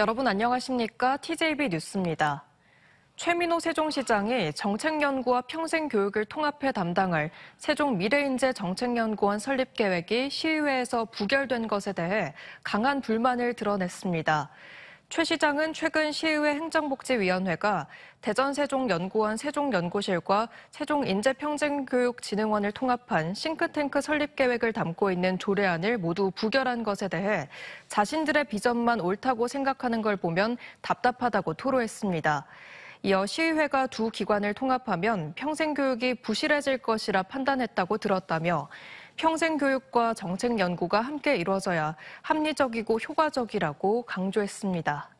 여러분 안녕하십니까? TJB 뉴스입니다. 최민호 세종시장이 정책연구와 평생교육을 통합해 담당할 세종 미래인재 정책연구원 설립 계획이 시의회에서 부결된 것에 대해 강한 불만을 드러냈습니다. 최 시장은 최근 시의회 행정복지위원회가 대전 세종연구원 세종연구실과 세종인재평생교육진흥원을 통합한 싱크탱크 설립 계획을 담고 있는 조례안을 모두 부결한 것에 대해 자신들의 비전만 옳다고 생각하는 걸 보면 답답하다고 토로했습니다. 이어 시의회가 두 기관을 통합하면 평생교육이 부실해질 것이라 판단했다고 들었다며 평생 교육과 정책 연구가 함께 이루어져야 합리적이고 효과적이라고 강조했습니다.